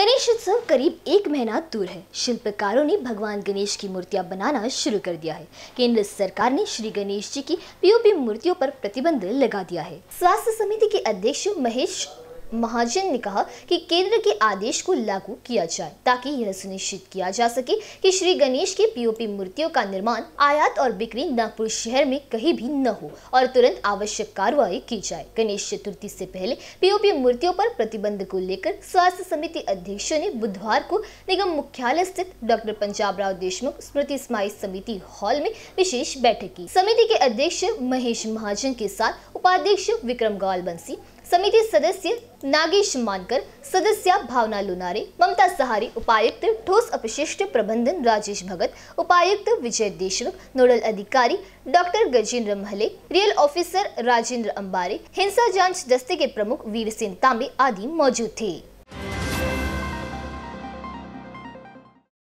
गणेश उत्सव करीब एक महीना दूर है शिल्पकारों ने भगवान गणेश की मूर्तियां बनाना शुरू कर दिया है केंद्र सरकार ने श्री गणेश जी की पीओपी मूर्तियों पर प्रतिबंध लगा दिया है स्वास्थ्य समिति के अध्यक्ष महेश महाजन ने कहा कि केंद्र के आदेश को लागू किया जाए ताकि यह सुनिश्चित किया जा सके कि श्री गणेश की पीओपी मूर्तियों का निर्माण आयात और बिक्री नागपुर शहर में कहीं भी न हो और तुरंत आवश्यक कार्रवाई की जाए गणेश चतुर्थी से पहले पीओपी मूर्तियों पर प्रतिबंध को लेकर स्वास्थ्य समिति अध्यक्षों ने बुधवार को निगम मुख्यालय स्थित डॉक्टर पंजाब राव देशमुख स्मृति स्माई समिति हॉल में विशेष बैठक की समिति के अध्यक्ष महेश महाजन के साथ उपाध्यक्ष विक्रम ग्वाल बंसी समिति सदस्य नागेश मानकर सदस्य भावना लुनारे ममता सहारे उपायुक्त ठोस अपशिष्ट प्रबंधन राजेश भगत उपायुक्त विजय देशमुख नोडल अधिकारी डॉक्टर गजेंद्र महले रियल ऑफिसर राजेंद्र अंबारे हिंसा जांच दस्ते के प्रमुख वीर सिंह तांबे आदि मौजूद थे